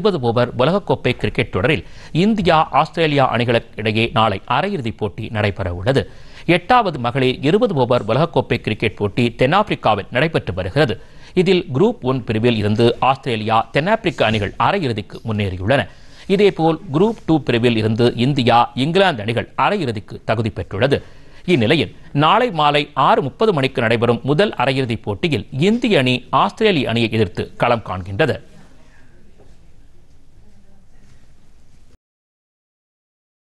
இருபது ஓவர் உலகக்கோப்பை கிரிக்கெட் தொடரில் இந்தியா ஆஸ்திரேலியா அணிகளுக்கு இடையே நாளை அரையிறுதிப் போட்டி நடைபெற உள்ளது எட்டாவது மகளிர் இருபது ஓவர் உலகக்கோப்பை கிரிக்கெட் போட்டி தென்னாப்பிரிக்காவில் நடைபெற்று வருகிறது இதில் குரூப் ஒன் பிரிவில் இருந்து ஆஸ்திரேலியா தென்னாப்பிரிக்க அணிகள் அரையிறுதிக்கு முன்னேறியுள்ளன இதேபோல் குரூப் டூ பிரிவில் இருந்து இந்தியா இங்கிலாந்து அணிகள் அரையிறுதிக்கு தகுதி பெற்றுள்ளது இந்நிலையில் நாளை மாலை ஆறு முப்பது மணிக்கு நடைபெறும் முதல் அரையிறுதிப் போட்டியில் இந்திய அணி ஆஸ்திரேலிய அணியை எதிர்த்து களம் காண்கின்றது